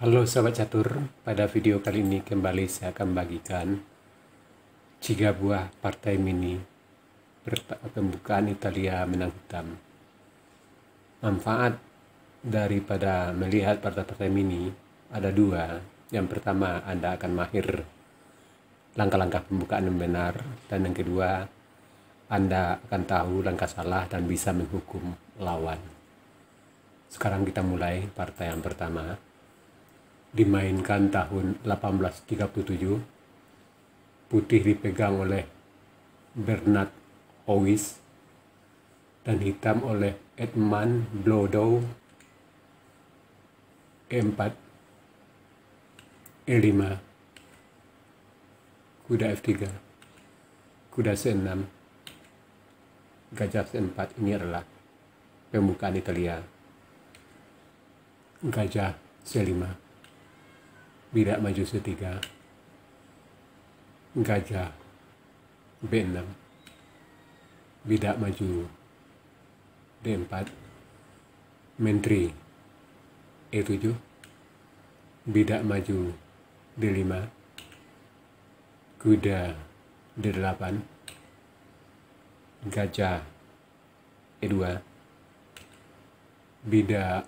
Halo sahabat catur, pada video kali ini kembali saya akan bagikan tiga buah partai mini pembukaan Italia menang hitam. Manfaat daripada melihat partai-partai mini ada dua. Yang pertama, Anda akan mahir langkah-langkah pembukaan yang benar dan yang kedua, Anda akan tahu langkah salah dan bisa menghukum lawan. Sekarang kita mulai partai yang pertama dimainkan tahun 1837. Putih dipegang oleh Bernard Owis dan hitam oleh Edmund Blodow. E4, E5, kuda F3, kuda C6, gajah C4 ini adalah pembukaan Italia. Gajah C5. Bira Majusi 3 Gajah B6 Bidak Maju D4 Menteri E7 Bidak Maju D5 Kuda D8 Gajah E2 Bidak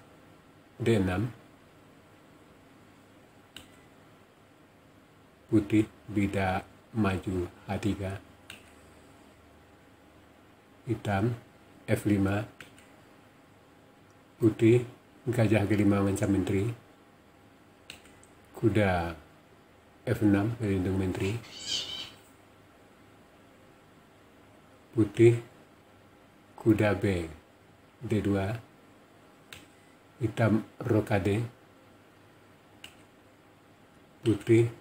D6 putih bida maju H3 hitam F5 putih gajah G5 manca menteri kuda F6 pelindung menteri putih kuda B D2 hitam rokade putih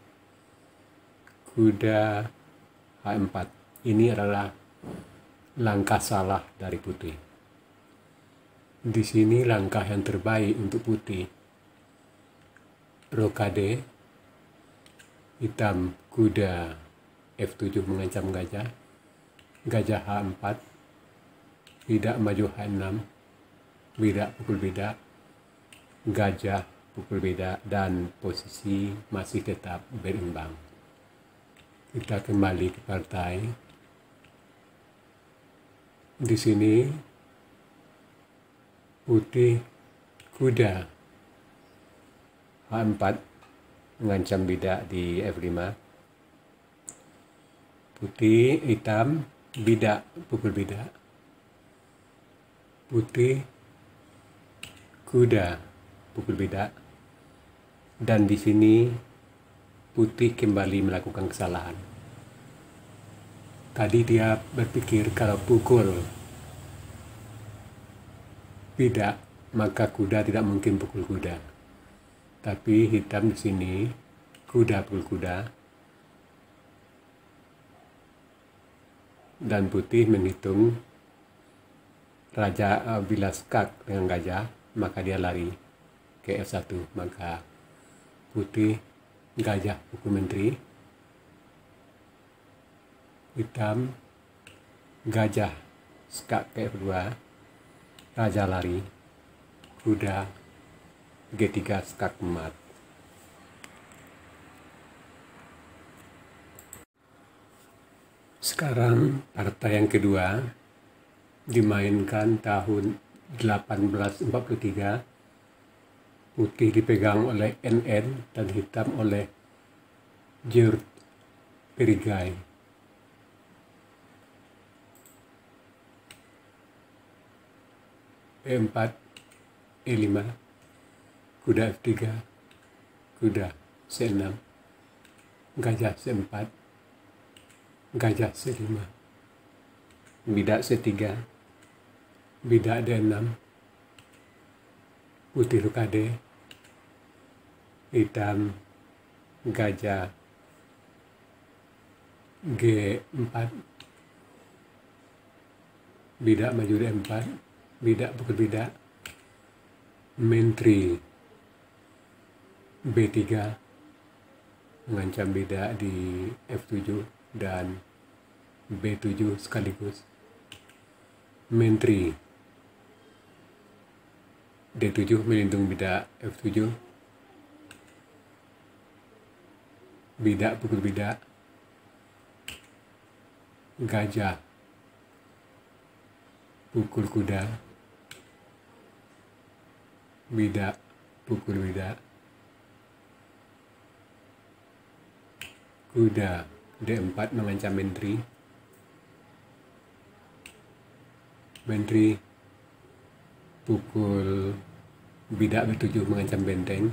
Buddha H4. Ini adalah langkah salah dari putih. Di sini langkah yang terbaik untuk putih. Rokade, hitam kuda F7 mengancam gajah, gajah H4, tidak maju H6, bidak pukul bidak, gajah pukul beda dan posisi masih tetap berimbang kita kembali ke partai. Di sini putih kuda H4 mengancam bidak di F5 putih hitam bidak pukul bidak putih kuda pukul bidak dan di sini putih kembali melakukan kesalahan. Tadi dia berpikir kalau pukul tidak, maka kuda tidak mungkin pukul kuda. Tapi hitam di sini, kuda pukul kuda. Dan putih menghitung raja uh, eh, bila skak dengan gajah, maka dia lari ke F1, maka putih gajah buku menteri hitam gajah skak kayak berdua, raja lari kuda G3 skak mat. sekarang partai yang kedua dimainkan tahun 1843 putih dipegang oleh NN dan hitam oleh Jurt Perigai. P4, E5, e kuda F3, kuda C6, gajah C4, gajah C5, bidak C3, bidak D6, putih lukade, hitam gajah G4 bidak maju D4 bidak pukul bidak menteri B3 mengancam bidak di F7 dan B7 sekaligus menteri D7 melindung bidak F7 bidak pukul bidak gajah pukul kuda bidak pukul bidak kuda D4 mengancam menteri menteri pukul bidak bertujuh mengancam benteng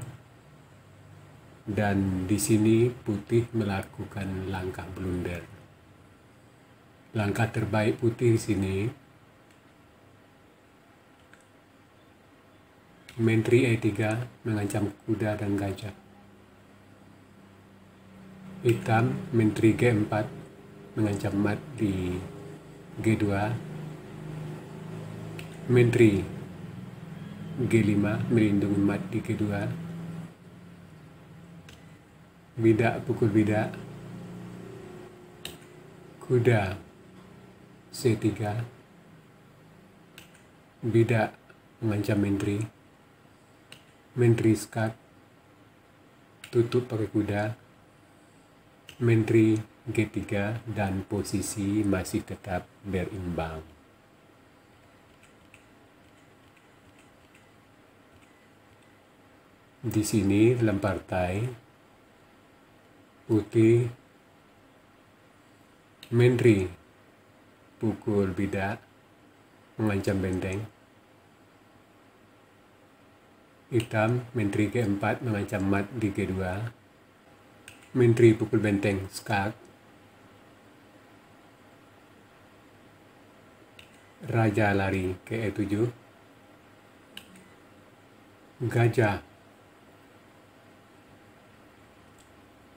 dan di sini putih melakukan langkah blunder. Langkah terbaik putih di sini Menteri E3 mengancam kuda dan gajah. Hitam Menteri G4 mengancam mat di G2. Menteri G5 melindungi mat di g bidak pukul bidak kuda C3 bidak mengancam menteri menteri skat tutup pakai kuda menteri G3 dan posisi masih tetap berimbang di sini dalam partai putih menteri pukul bidak mengancam benteng hitam Menteri keempat 4 mengancam mat di G2 Menteri pukul benteng skak Raja lari ke E7 Gajah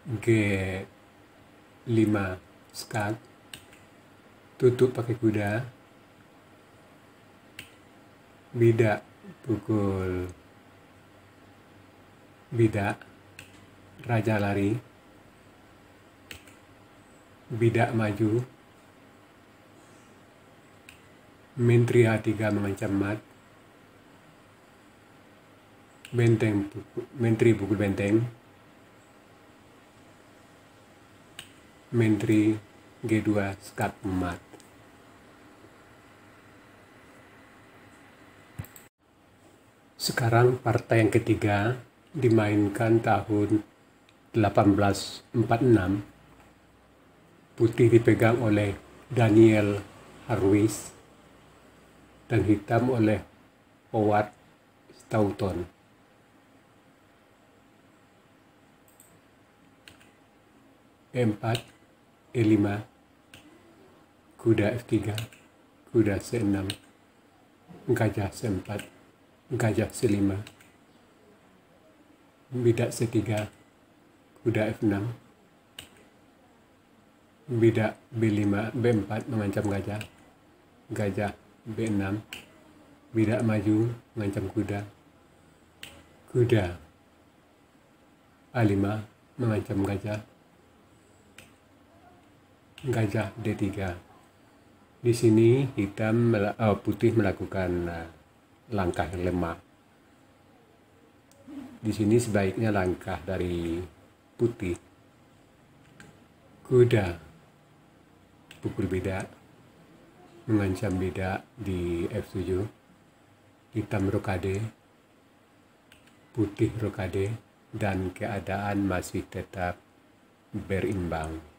G5 skat tutup pakai kuda bidak pukul bidak raja lari bidak maju menteri A3 mengancam mat benteng pukul, menteri pukul benteng Menteri G2 Skatmat. Sekarang partai yang ketiga dimainkan tahun 1846. Putih dipegang oleh Daniel Harwis dan hitam oleh Howard Staunton. empat. E5 kuda F3 kuda C6 gajah C4 gajah C5 bidak C3 kuda F6 bidak B5 B4 mengancam gajah gajah B6 bidak maju mengancam kuda kuda A5 mengancam gajah gajah D3. Di sini hitam uh, putih melakukan eh, langkah yang lemah. Di sini sebaiknya langkah dari putih. Kuda pukul beda mengancam beda di F7 hitam rokade putih rokade dan keadaan masih tetap berimbang.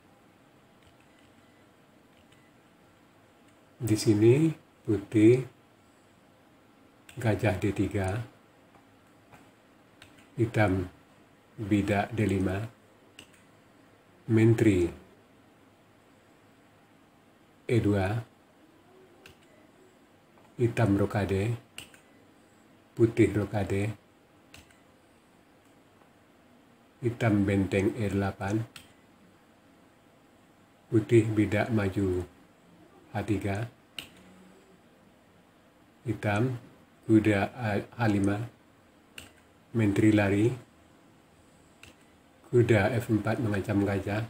di sini putih gajah D3 hitam bidak D5 mentri E2 hitam rokade putih rokade hitam benteng E8 putih bidak maju H3 hitam kuda H5 menteri lari kuda F4 mengancam gajah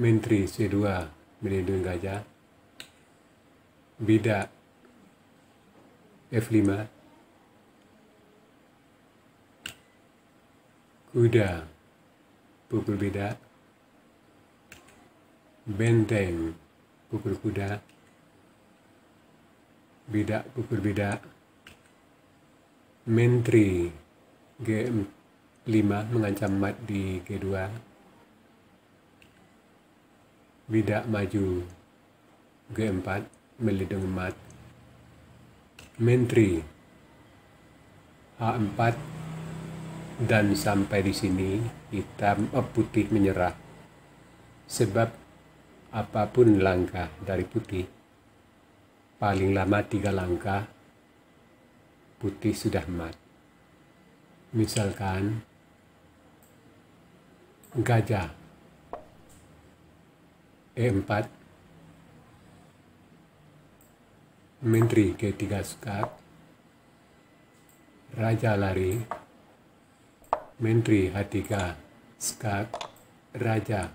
menteri C2 melindungi gajah bidak F5 kuda pukul bidak benteng bubur kuda bidak bubur bidak menteri G5 mengancam mat di G2 bidak maju G4 melindungi mat menteri A4 dan sampai di sini hitam eh, putih menyerah sebab apapun langkah dari putih, paling lama tiga langkah, putih sudah mat. Misalkan, gajah, E4, Menteri G3 Skak, Raja Lari, Menteri H3 Skak, Raja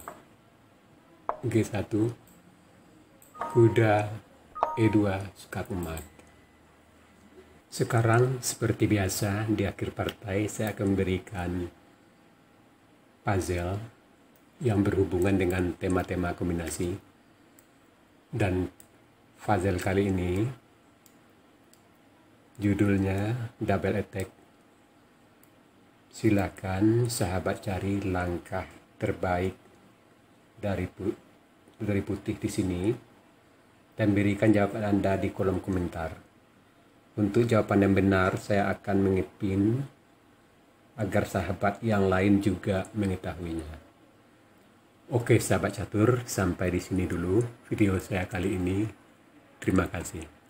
G1 kuda E2 umat. sekarang seperti biasa di akhir partai saya akan memberikan puzzle yang berhubungan dengan tema-tema kombinasi dan puzzle kali ini judulnya double attack silakan sahabat cari langkah terbaik dari dari putih di sini dan berikan jawaban Anda di kolom komentar. Untuk jawaban yang benar, saya akan mengepin agar sahabat yang lain juga mengetahuinya. Oke sahabat catur, sampai di sini dulu video saya kali ini. Terima kasih.